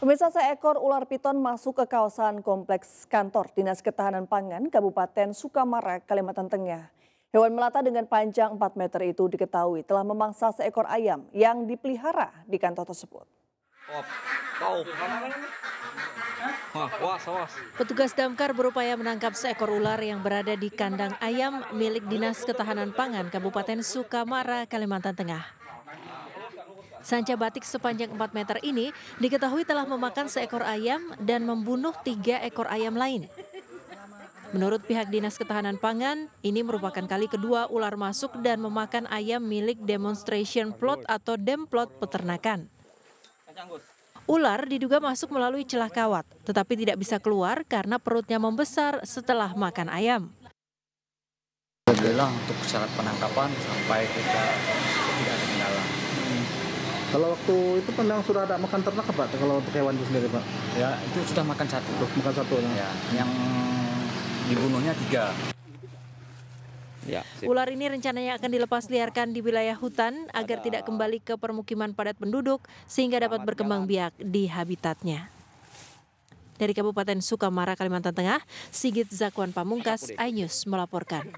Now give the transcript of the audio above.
Pemirsa seekor ular piton masuk ke kawasan kompleks kantor Dinas Ketahanan Pangan Kabupaten Sukamara, Kalimantan Tengah. Hewan melata dengan panjang 4 meter itu diketahui telah memangsa seekor ayam yang dipelihara di kantor tersebut. Petugas damkar berupaya menangkap seekor ular yang berada di kandang ayam milik Dinas Ketahanan Pangan Kabupaten Sukamara, Kalimantan Tengah. Sanca batik sepanjang 4 meter ini diketahui telah memakan seekor ayam dan membunuh tiga ekor ayam lain. Menurut pihak Dinas Ketahanan Pangan, ini merupakan kali kedua ular masuk dan memakan ayam milik demonstration plot atau demplot peternakan. Ular diduga masuk melalui celah kawat, tetapi tidak bisa keluar karena perutnya membesar setelah makan ayam. Alhamdulillah untuk syarat penangkapan sampai kita tidak ada kendala. Kalau waktu itu memang sudah ada makan ternak apa kalau untuk hewan itu sendiri pak? Ya itu sudah makan satu. Sudah makan satu. Ya. ya. Yang dibunuhnya tiga. Ya, Ular ini rencananya akan dilepas liarkan di wilayah hutan agar ada... tidak kembali ke permukiman padat penduduk sehingga dapat berkembang biak di habitatnya. Dari Kabupaten Sukamara, Kalimantan Tengah, Sigit Zakwan Pamungkas, iNews melaporkan.